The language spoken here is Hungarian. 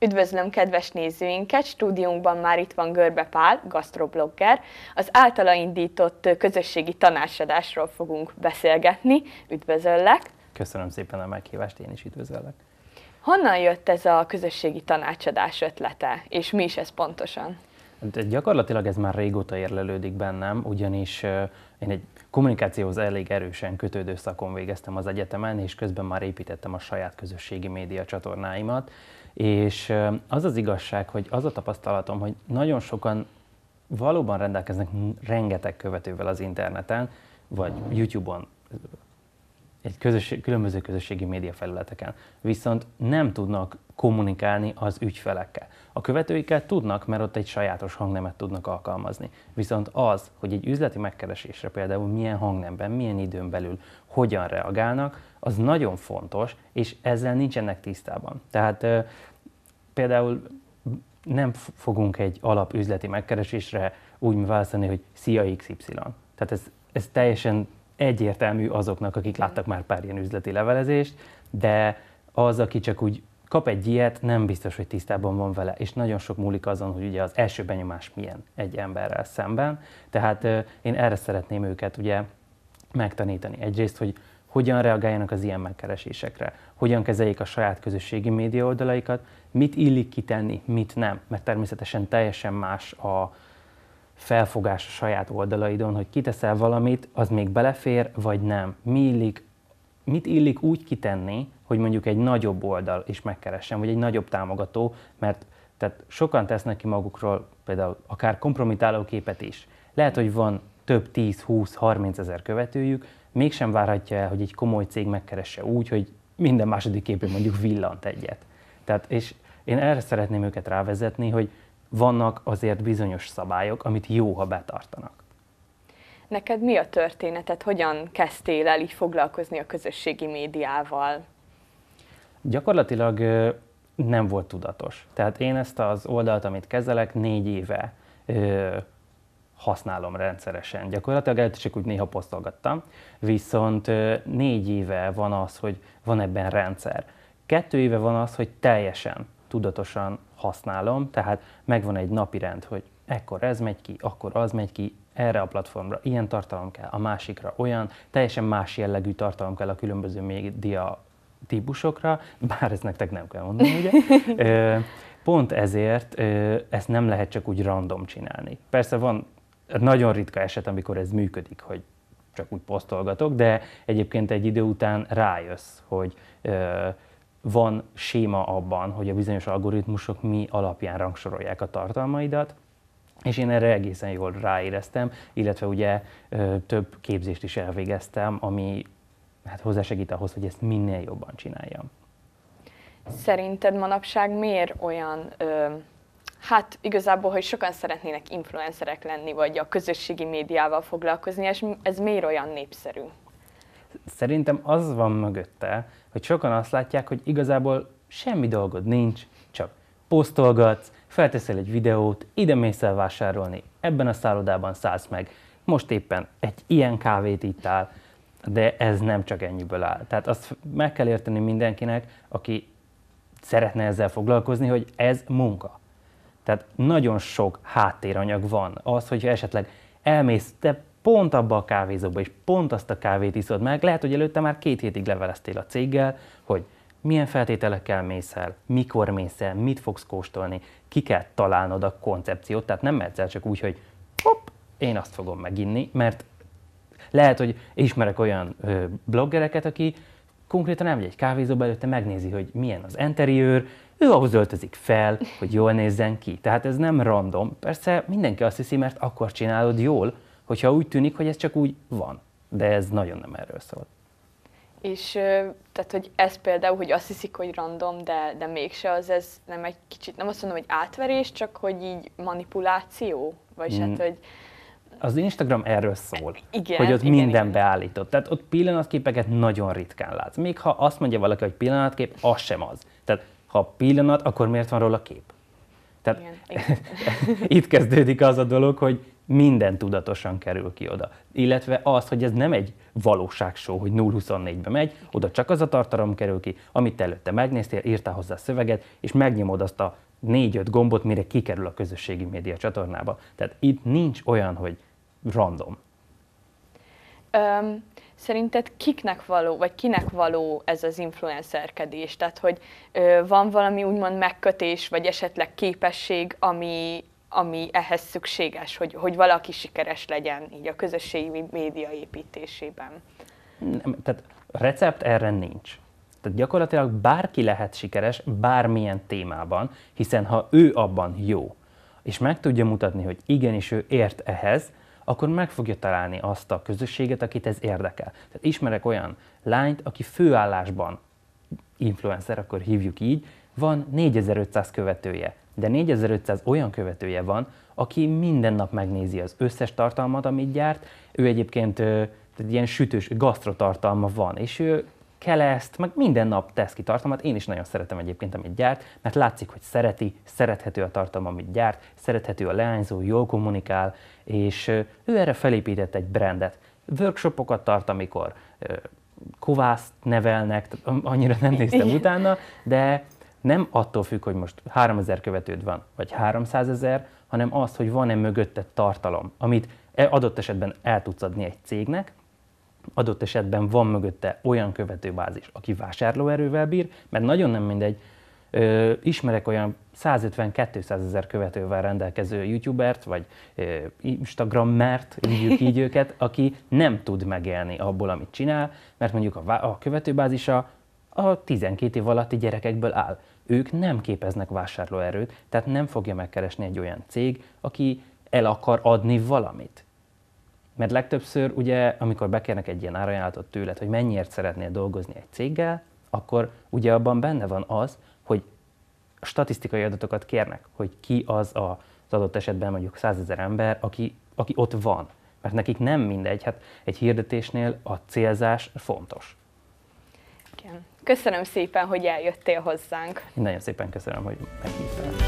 Üdvözlöm kedves nézőinket! Stúdiónkban már itt van Görbe Pál, gasztroblogger. Az általa indított közösségi tanácsadásról fogunk beszélgetni. Üdvözöllek! Köszönöm szépen a meghívást, én is üdvözöllek. Honnan jött ez a közösségi tanácsadás ötlete, és mi is ez pontosan? Gyakorlatilag ez már régóta érlelődik bennem, ugyanis én egy kommunikációhoz elég erősen kötődő szakon végeztem az egyetemen, és közben már építettem a saját közösségi média csatornáimat. És az az igazság, hogy az a tapasztalatom, hogy nagyon sokan valóban rendelkeznek rengeteg követővel az interneten, vagy YouTube-on, egy közösség, különböző közösségi média felületeken, viszont nem tudnak kommunikálni az ügyfelekkel. A követőikkel tudnak, mert ott egy sajátos hangnemet tudnak alkalmazni. Viszont az, hogy egy üzleti megkeresésre például milyen hangnemben, milyen időn belül, hogyan reagálnak, az nagyon fontos, és ezzel nincsenek tisztában. Tehát például nem fogunk egy alap üzleti megkeresésre úgy válaszolni, hogy szia XY. Tehát ez, ez teljesen egyértelmű azoknak, akik láttak már pár ilyen üzleti levelezést, de az, aki csak úgy kap egy ilyet, nem biztos, hogy tisztában van vele, és nagyon sok múlik azon, hogy ugye az első benyomás milyen egy emberrel szemben. Tehát én erre szeretném őket ugye megtanítani. Egyrészt, hogy hogyan reagáljanak az ilyen megkeresésekre, hogyan kezeljék a saját közösségi média oldalaikat, mit illik kitenni, mit nem, mert természetesen teljesen más a, felfogás a saját oldalaidon, hogy kiteszel valamit, az még belefér, vagy nem. Mi illik, mit illik úgy kitenni, hogy mondjuk egy nagyobb oldal is megkeressen, vagy egy nagyobb támogató, mert tehát sokan tesznek ki magukról például akár kompromitáló képet is. Lehet, hogy van több 10, 20, 30 ezer követőjük, mégsem várhatja el, hogy egy komoly cég megkeresse úgy, hogy minden második képen mondjuk villant egyet. Tehát, és én erre szeretném őket rávezetni, hogy vannak azért bizonyos szabályok, amit jó, ha betartanak. Neked mi a történetet? Hogyan kezdtél el így foglalkozni a közösségi médiával? Gyakorlatilag nem volt tudatos. Tehát én ezt az oldalt, amit kezelek, négy éve ö, használom rendszeresen. Gyakorlatilag el csak úgy néha posztolgattam, viszont ö, négy éve van az, hogy van ebben rendszer. Kettő éve van az, hogy teljesen tudatosan használom, tehát megvan egy napi rend, hogy ekkor ez megy ki, akkor az megy ki, erre a platformra ilyen tartalom kell, a másikra olyan, teljesen más jellegű tartalom kell a különböző média típusokra, bár ez nektek nem kell mondani, ugye? Pont ezért ezt nem lehet csak úgy random csinálni. Persze van nagyon ritka eset, amikor ez működik, hogy csak úgy posztolgatok, de egyébként egy idő után rájössz, hogy van séma abban, hogy a bizonyos algoritmusok mi alapján rangsorolják a tartalmaidat, és én erre egészen jól ráéreztem, illetve ugye több képzést is elvégeztem, ami hát hozzásegít ahhoz, hogy ezt minél jobban csináljam. Szerinted manapság miért olyan, ö, hát igazából, hogy sokan szeretnének influencerek lenni, vagy a közösségi médiával foglalkozni, és ez miért olyan népszerű? Szerintem az van mögötte, hogy sokan azt látják, hogy igazából semmi dolgod nincs, csak posztolgatsz, felteszel egy videót, ide mész el vásárolni, ebben a szállodában szállsz meg, most éppen egy ilyen kávét ittál, de ez nem csak ennyiből áll. Tehát azt meg kell érteni mindenkinek, aki szeretne ezzel foglalkozni, hogy ez munka. Tehát nagyon sok háttéranyag van. Az, hogy esetleg elmész, te pont abba a kávézóba, és pont azt a kávét iszod meg, lehet, hogy előtte már két hétig leveleztél a céggel, hogy milyen feltételekkel mész el, mikor mész el, mit fogsz kóstolni, ki kell találnod a koncepciót, tehát nem mehetsz el csak úgy, hogy hopp, én azt fogom meginni, mert lehet, hogy ismerek olyan ö, bloggereket, aki konkrétan nem egy kávézóba előtte megnézi, hogy milyen az interiőr, ő ahhoz öltözik fel, hogy jól nézzen ki. Tehát ez nem random. Persze mindenki azt hiszi, mert akkor csinálod jól, hogyha úgy tűnik, hogy ez csak úgy van. De ez nagyon nem erről szól. És tehát, hogy ez például, hogy azt hiszik, hogy random, de, de mégse, az ez nem egy kicsit, nem azt mondom, hogy átverés, csak hogy így manipuláció? Vagy hát, mm. hát, hogy... Az Instagram erről szól, igen, hogy ott igen, minden igen. beállított. Tehát ott pillanatképeket nagyon ritkán látsz. Még ha azt mondja valaki, hogy pillanatkép, az sem az. Tehát ha pillanat, akkor miért van róla kép? Tehát igen, igen. itt kezdődik az a dolog, hogy minden tudatosan kerül ki oda. Illetve az, hogy ez nem egy valóságsó, hogy 0-24-be megy, oda csak az a tartalom kerül ki, amit előtte megnéztél, írtál hozzá szöveget, és megnyomod azt a négy-öt gombot, mire kikerül a közösségi média csatornába. Tehát itt nincs olyan, hogy random. Um, szerinted kiknek való, vagy kinek való ez az influencerkedés? Tehát, hogy ö, van valami úgymond megkötés, vagy esetleg képesség, ami, ami ehhez szükséges, hogy, hogy valaki sikeres legyen így a közösségi média építésében? Nem, tehát recept erre nincs. Tehát gyakorlatilag bárki lehet sikeres bármilyen témában, hiszen ha ő abban jó, és meg tudja mutatni, hogy igenis ő ért ehhez, akkor meg fogja találni azt a közösséget, akit ez érdekel. Tehát ismerek olyan lányt, aki főállásban influencer, akkor hívjuk így, van 4500 követője de 4500 olyan követője van, aki minden nap megnézi az összes tartalmat, amit gyárt. Ő egyébként tehát ilyen sütős gasztrotartalma van, és ő ezt, meg minden nap tesz ki tartalmat. Én is nagyon szeretem egyébként, amit gyárt, mert látszik, hogy szereti, szerethető a tartalom, amit gyárt, szerethető a leányzó, jól kommunikál, és ő erre felépített egy brandet. Workshopokat tart, amikor kovászt nevelnek, annyira nem néztem utána, de nem attól függ, hogy most 3000 követőd van, vagy 300 ezer, hanem az, hogy van-e mögötte tartalom, amit e adott esetben el tudsz adni egy cégnek, adott esetben van mögötte olyan követőbázis, aki vásárlóerővel bír, mert nagyon nem mindegy, Ö, ismerek olyan 150-200 ezer követővel rendelkező youtubert, vagy ö, instagrammert, így így őket, aki nem tud megélni abból, amit csinál, mert mondjuk a, a követőbázisa a 12 év alatti gyerekekből áll. Ők nem képeznek vásárlóerőt, tehát nem fogja megkeresni egy olyan cég, aki el akar adni valamit. Mert legtöbbször ugye, amikor bekérnek egy ilyen árajánlatot tőled, hogy mennyiért szeretnél dolgozni egy céggel, akkor ugye abban benne van az, hogy statisztikai adatokat kérnek, hogy ki az a, az adott esetben mondjuk 100 ezer ember, aki, aki ott van. Mert nekik nem mindegy, hát egy hirdetésnél a célzás fontos. Igen. Köszönöm szépen, hogy eljöttél hozzánk. Én nagyon szépen köszönöm, hogy meghívtál.